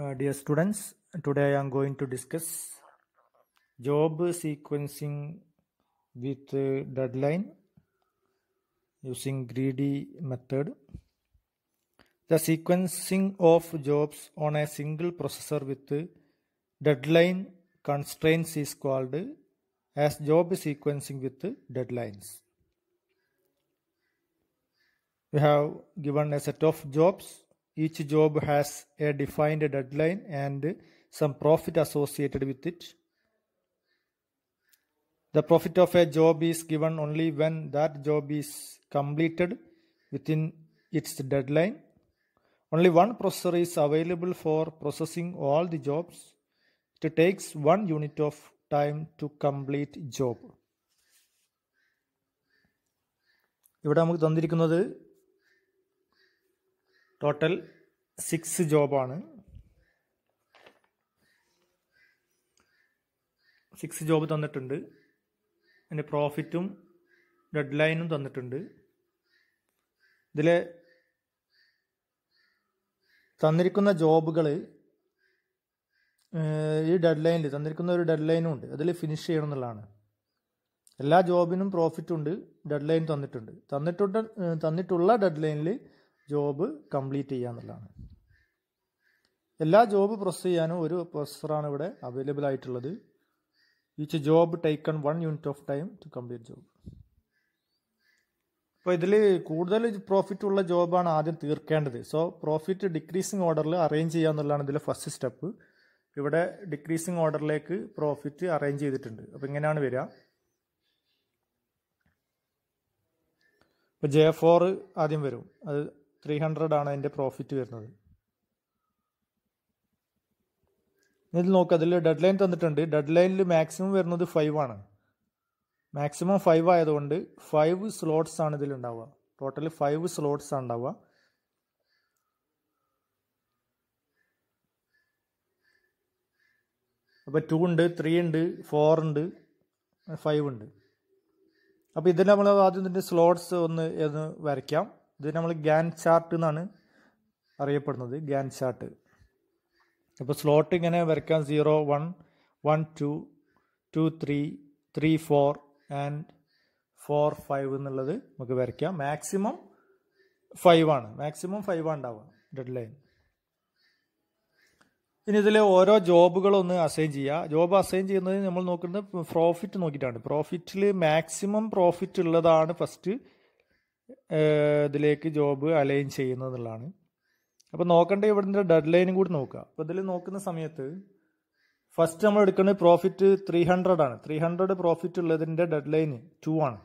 Uh, dear students, today I am going to discuss job sequencing with uh, deadline using greedy method. The sequencing of jobs on a single processor with uh, deadline constraints is called as job sequencing with deadlines. We have given a set of jobs Each job has a defined deadline and some profit associated with it. The profit of a job is given only when that job is completed within its deadline. Only one processor is available for processing all the jobs. It takes one unit of time to complete job. ഇവിടെ നമുക്ക് തന്നിരിക്കുന്നത് total six ജോബാണ് six job തന്നിട്ടുണ്ട് അതിൻ്റെ പ്രോഫിറ്റും dead ലൈനും തന്നിട്ടുണ്ട് ഇതിൽ തന്നിരിക്കുന്ന ജോബുകൾ ഈ ഡെഡ് ലൈനിൽ തന്നിരിക്കുന്ന ഒരു ഡെഡ് ലൈനും ഉണ്ട് അതിൽ ഫിനിഷ് ചെയ്യണം എന്നുള്ളതാണ് എല്ലാ ജോബിനും പ്രോഫിറ്റ് ഉണ്ട് ഡെഡ് ലൈൻ തന്നിട്ടുണ്ട് തന്നിട്ടുണ്ട് തന്നിട്ടുള്ള ഡെഡ് ലൈനിൽ ജോബ് കംപ്ലീറ്റ് ചെയ്യുക എന്നുള്ളതാണ് എല്ലാ ജോബ് പ്രൊസസ് ചെയ്യാനും ഒരു പ്രൊസസ്സറാണ് ഇവിടെ അവൈലബിൾ ആയിട്ടുള്ളത് each job taken one unit of time to complete job അപ്പോൾ ഇതിൽ കൂടുതൽ പ്രോഫിറ്റ് ഉള്ള ജോബാണ് ആദ്യം തീർക്കേണ്ടത് സോ പ്രോഫിറ്റ് ഡിക്രീസിങ് ഓർഡറിൽ അറേഞ്ച് ചെയ്യുക എന്നുള്ളതാണ് ഇതിലെ ഫസ്റ്റ് സ്റ്റെപ്പ് ഇവിടെ ഡിക്രീസിങ് ഓർഡറിലേക്ക് പ്രോഫിറ്റ് അറേഞ്ച് ചെയ്തിട്ടുണ്ട് അപ്പോൾ ഇങ്ങനെയാണ് വരിക ഇപ്പോൾ ജെ ഫോർ ആദ്യം വരും അത് ത്രീ ഹൺഡ്രഡ് ആണ് അതിൻ്റെ പ്രോഫിറ്റ് വരുന്നത് ഇതിൽ നോക്കുക അതിൽ ഡെഡ് ലൈൻ തന്നിട്ടുണ്ട് ഡെഡ് ലൈനിൽ മാക്സിമം വരുന്നത് ഫൈവ് ആണ് മാക്സിമം ഫൈവ് ആയതുകൊണ്ട് ഫൈവ് സ്ലോട്ട്സ് ആണ് ഇതിൽ ഉണ്ടാവുക ടോട്ടൽ ഫൈവ് സ്ലോട്ട്സ് ആണ് ഉണ്ടാവുക അപ്പോൾ ടു ഉണ്ട് ത്രീ ഉണ്ട് ഫോർ ഉണ്ട് ഫൈവ് ഉണ്ട് അപ്പോൾ ഇതിന് നമ്മൾ ആദ്യം ഇതിൻ്റെ സ്ലോട്ട്സ് ഒന്ന് ഒന്ന് വരയ്ക്കാം ഇത് നമ്മൾ ഗ്യാൻ ചാർട്ട് എന്നാണ് അറിയപ്പെടുന്നത് ഗ്യാൻ ചാർട്ട് അപ്പോൾ സ്ലോട്ട് ഇങ്ങനെ വരയ്ക്കാം zero one one two two three three four and four five എന്നുള്ളത് നമുക്ക് വരയ്ക്കാം മാക്സിമം ഫൈവ് ആണ് മാക്സിമം ഫൈവ് ആണ് ഉണ്ടാവുക ഡെഡ് ലൈൻ ഇനി ഇതിൽ ഓരോ ജോബുകളൊന്ന് അസൈൻ ചെയ്യുക ജോബ് അസൈൻ ചെയ്യുന്നത് നമ്മൾ നോക്കുന്നത് പ്രോഫിറ്റ് നോക്കിയിട്ടാണ് പ്രോഫിറ്റിൽ മാക്സിമം പ്രോഫിറ്റ് ഉള്ളതാണ് ഫസ്റ്റ് ഇതിലേക്ക് ജോബ് അലൈൻ ചെയ്യുന്നതാണ് എന്നുള്ളതാണ് അപ്പോൾ നോക്കേണ്ട ഇവിടുത്തെ ഡെഡ് ലൈനും കൂടി നോക്കുക അപ്പോൾ ഇതിൽ നോക്കുന്ന സമയത്ത് ഫസ്റ്റ് നമ്മൾ എടുക്കുന്നത് പ്രോഫിറ്റ് ത്രീ ഹൺഡ്രഡ് ആണ് ത്രീ ഹൺഡ്രഡ് പ്രോഫിറ്റ് ഉള്ളതിൻ്റെ ഡെഡ് ലൈൻ ടു ആണ്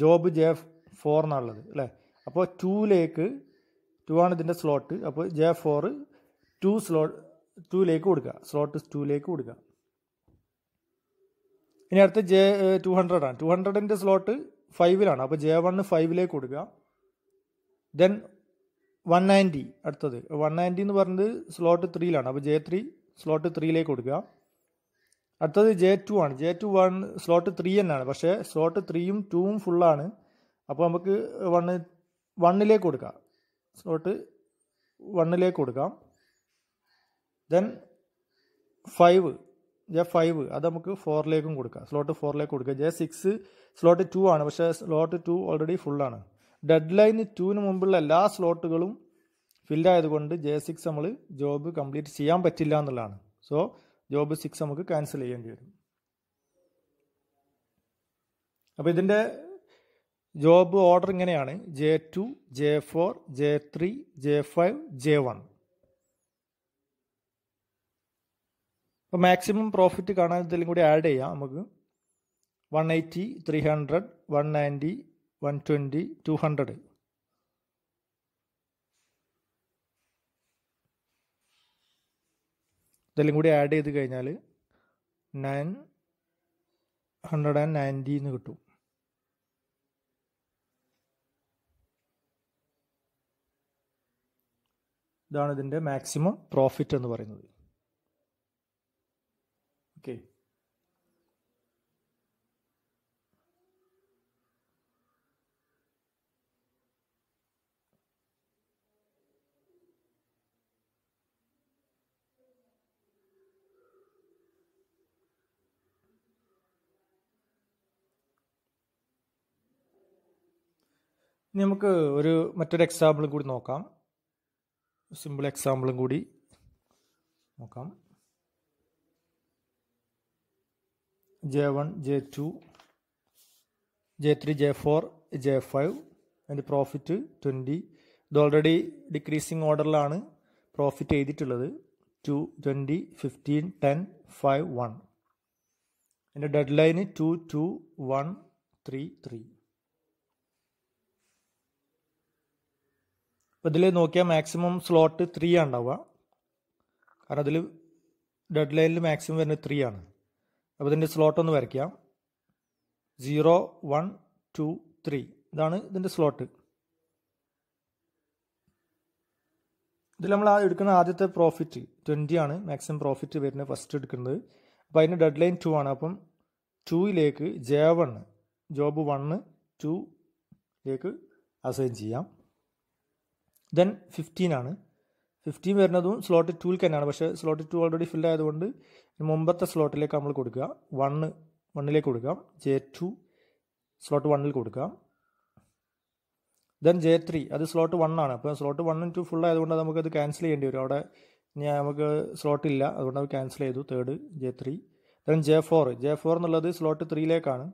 ജോബ് ജെ ഫോർ എന്നുള്ളത് അല്ലേ അപ്പോൾ ടുവിലേക്ക് ടു ആണ് ഇതിൻ്റെ സ്ലോട്ട് അപ്പോൾ ജെ ഫോർ ടു സ്ലോട്ട് ടുവിലേക്ക് കൊടുക്കുക സ്ലോട്ട് ടുവിലേക്ക് കൊടുക്കുക ഇനി അടുത്ത ജെ ടു ഹൺഡ്രഡ് ആണ് ടു ഹൺഡ്രഡിൻ്റെ സ്ലോട്ട് ഫൈവിലാണ് അപ്പോൾ ജെ വണ് ഫൈവിലേക്ക് കൊടുക്കുക ദെൻ വൺ നയൻറ്റി അടുത്തത് വൺ നയൻറ്റി എന്ന് പറഞ്ഞത് സ്ലോട്ട് ത്രീയിലാണ് അപ്പോൾ ജെ ത്രീ സ്ലോട്ട് ത്രീയിലേക്ക് കൊടുക്കുക അടുത്തത് ജെ ടു ആണ് J two one slot three തന്നെയാണ് പക്ഷേ സ്ലോട്ട് ത്രീയും ടൂവും ഫുള്ളാണ് അപ്പോൾ നമുക്ക് വണ്ണ് വണ്ണിലേക്ക് കൊടുക്കാം സ്ലോട്ട് വണ്ണിലേക്ക് കൊടുക്കാം ദെൻ ഫൈവ് ജെ ഫൈവ് അത് നമുക്ക് ഫോറിലേക്കും കൊടുക്കാം സ്ലോട്ട് ഫോറിലേക്ക് കൊടുക്കുക ജെ സിക്സ് സ്ലോട്ട് ടു ആണ് പക്ഷേ സ്ലോട്ട് ടു ഓൾറെഡി ഫുള്ളാണ് ഡെഡ് ലൈന് ടുവിന് മുമ്പുള്ള എല്ലാ സ്ലോട്ടുകളും ഫിൽഡ് ആയതുകൊണ്ട് ജെ സിക്സ് നമ്മൾ ജോബ് കംപ്ലീറ്റ് ചെയ്യാൻ പറ്റില്ല എന്നുള്ളതാണ് സോ ജോബ് സിക്സ് നമുക്ക് ക്യാൻസൽ ചെയ്യേണ്ടി വരും അപ്പോൾ ഇതിൻ്റെ ജോബ് ഓർഡർ ഇങ്ങനെയാണ് J two J four J three J five J one അപ്പോൾ മാക്സിമം പ്രോഫിറ്റ് കാണാൻ ഇതിലും കൂടി ആഡ് ചെയ്യാം നമുക്ക് one eighty three hundred one ninety one twenty two hundred ഇതെല്ലാം കൂടി ആഡ് ചെയ്ത് കഴിഞ്ഞാൽ നയൻ ഹൺഡ്രഡ് ആൻഡ് നയൻറ്റി എന്ന് കിട്ടും ഇതാണ് ഇതിൻ്റെ മാക്സിമം പ്രോഫിറ്റ് എന്ന് പറയുന്നത് ഓക്കെ ഇനി നമുക്ക് ഒരു മറ്റൊരു എക്സാമ്പിളും കൂടി നോക്കാം സിമ്പിൾ എക്സാമ്പിളും കൂടി നോക്കാം J one J two J three J four J five അതിൻ്റെ പ്രോഫിറ്റ് ട്വൻറ്റി ഇത് ഓൾറെഡി ഡിക്രീസിങ് ഓർഡറിലാണ് പ്രോഫിറ്റ് ചെയ്തിട്ടുള്ളത് two twenty fifteen ten five one അതിൻ്റെ deadline two two one three three അപ്പോൾ ഇതിൽ നോക്കിയാൽ മാക്സിമം സ്ലോട്ട് ത്രീ ആണ് ഉണ്ടാവുക കാരണം അതിൽ ഡെഡ് ലൈനിൽ മാക്സിമം വരുന്നത് ത്രീ ആണ് അപ്പോൾ ഇതിൻ്റെ സ്ലോട്ട് ഒന്ന് വരയ്ക്കാം സീറോ വൺ ടു ത്രീ ഇതാണ് ഇതിൻ്റെ സ്ലോട്ട് ഇതിൽ നമ്മൾ ആ എടുക്കുന്ന ആദ്യത്തെ പ്രോഫിറ്റ് ട്വൻറ്റി ആണ് മാക്സിമം പ്രോഫിറ്റ് വരുന്നത് ഫസ്റ്റ് എടുക്കുന്നത് അപ്പോൾ അതിൻ്റെ ഡെഡ് ലൈൻ ടു ആണ് അപ്പം ടുയിലേക്ക് ജെ വൺ ജോബ് വണ്ണ് ടൂയിലേക്ക് അസൈൻ ചെയ്യാം ദെൻ ഫിഫ്റ്റീൻ ആണ് ഫിഫ്റ്റീൻ വരുന്നതും സ്ലോട്ട് ടൂൽ തന്നെയാണ് പക്ഷേ സ്ലോട്ട് ടു ഓൾറെഡി ഫിൽ ആയതുകൊണ്ട് മുമ്പത്തെ സ്ലോട്ടിലേക്ക് നമ്മൾ കൊടുക്കുക വണ്ണ് വണ്ണിലേക്ക് കൊടുക്കാം ജെ ടു സ്ലോട്ട് വണ്ണിൽ കൊടുക്കാം ദെൻ ജെ ത്രീ അത് സ്ലോട്ട് വണ്ണാണ് ആണ് അപ്പോൾ സ്ലോട്ട് വണ്ണും ടു ഫുൾ ആയതുകൊണ്ട് നമുക്കത് ക്യാൻസൽ ചെയ്യേണ്ടി വരും അവിടെ ഞാൻ നമുക്ക് സ്ലോട്ട് ഇല്ല അതുകൊണ്ട് അത് ക്യാൻസൽ ചെയ്തു third J three then J four J four എന്നുള്ളത് സ്ലോട്ട് ത്രീയിലേക്കാണ്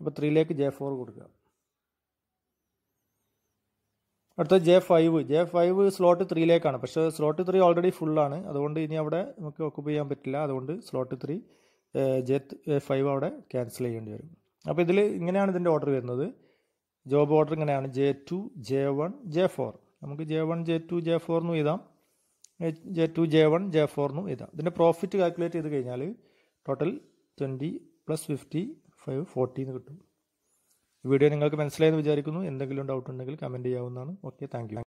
അപ്പോൾ ത്രീയിലേക്ക് ജെ ഫോർ കൊടുക്കുക അടുത്ത J five J five slot ത്രീയിലേക്കാണ് പക്ഷേ സ്ലോട്ട് ത്രീ ഓൾറെഡി ഫുള്ളാണ് അതുകൊണ്ട് ഇനി അവിടെ നമുക്ക് ഓക്കുപ്പൈ ചെയ്യാൻ പറ്റില്ല അതുകൊണ്ട് സ്ലോട്ട് ത്രീ ജെ ഫൈവ് അവിടെ ക്യാൻസൽ ചെയ്യേണ്ടി വരും അപ്പോൾ ഇതിൽ ഇങ്ങനെയാണ് ഇതിൻ്റെ ഓർഡർ വരുന്നത് ജോബ് ഓർഡർ ഇങ്ങനെയാണ് J two J one J four നമുക്ക് J one J two J four എന്നും എഴുതാം J two J one J four എന്നും എഴുതാം ഇതിൻ്റെ പ്രോഫിറ്റ് കാൽക്കുലേറ്റ് ചെയ്ത് കഴിഞ്ഞാൽ total twenty plus fifty five forty എന്ന് കിട്ടും വീഡിയോ നിങ്ങൾക്ക് മനസ്സിലായെന്ന് വിചാരിക്കുന്നു എന്തെങ്കിലും ഡൗട്ട് ഉണ്ടെങ്കിൽ കമൻറ്റ് ചെയ്യാവുന്നതാണ് ഓക്കെ താങ്ക്